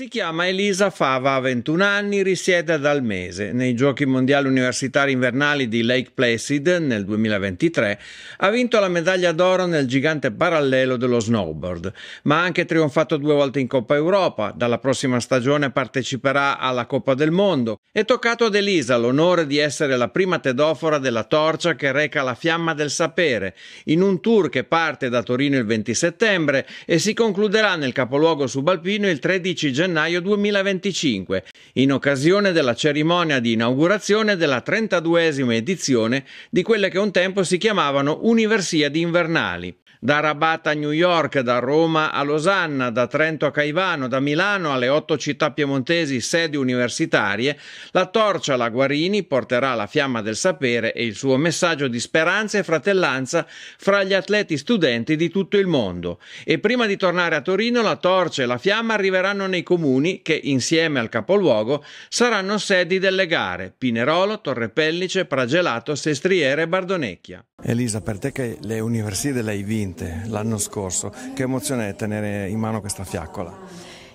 Si chiama Elisa Fava, ha 21 anni, risiede dal mese. Nei Giochi Mondiali Universitari Invernali di Lake Placid nel 2023 ha vinto la medaglia d'oro nel gigante parallelo dello snowboard, ma ha anche trionfato due volte in Coppa Europa. Dalla prossima stagione parteciperà alla Coppa del Mondo. È toccato ad Elisa l'onore di essere la prima tedofora della torcia che reca la fiamma del sapere, in un tour che parte da Torino il 20 settembre e si concluderà nel capoluogo subalpino il 13 gennaio gennaio 2025, in occasione della cerimonia di inaugurazione della 32esima edizione di quelle che un tempo si chiamavano Universiadi Invernali, da Rabat a New York, da Roma a Losanna, da Trento a Caivano, da Milano alle otto città piemontesi sedi universitarie, la torcia alla Guarini porterà la fiamma del sapere e il suo messaggio di speranza e fratellanza fra gli atleti studenti di tutto il mondo. E prima di tornare a Torino, la torcia e la fiamma arriveranno nei comuni che, insieme al capoluogo, saranno sedi delle gare Pinerolo, Torre Pellice, Pragelato, Sestriere e Bardonecchia. Elisa, per te che le Universiadi le hai vinte l'anno scorso, che emozione è tenere in mano questa fiaccola?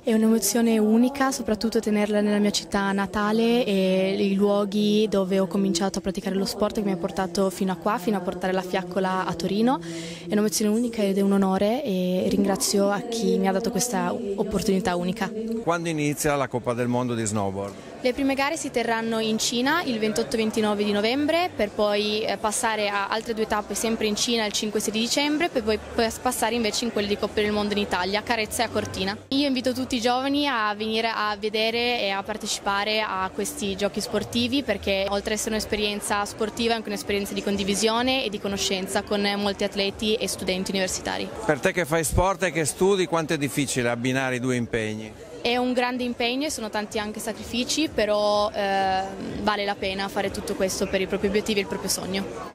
È un'emozione unica, soprattutto tenerla nella mia città natale e i luoghi dove ho cominciato a praticare lo sport che mi ha portato fino a qua, fino a portare la fiaccola a Torino. È un'emozione unica ed è un onore e ringrazio a chi mi ha dato questa opportunità unica. Quando inizia la Coppa del Mondo di snowboard? Le prime gare si terranno in Cina il 28-29 di novembre per poi eh, passare a altre due tappe sempre in Cina il 5-6 di dicembre per poi passare invece in quelle di Coppa del Mondo in Italia, a Carezza e a Cortina. Io invito tutti i giovani a venire a vedere e a partecipare a questi giochi sportivi perché oltre ad essere un'esperienza sportiva è anche un'esperienza di condivisione e di conoscenza con molti atleti e studenti universitari. Per te che fai sport e che studi quanto è difficile abbinare i due impegni? È un grande impegno e sono tanti anche sacrifici, però eh, vale la pena fare tutto questo per i propri obiettivi e il proprio sogno.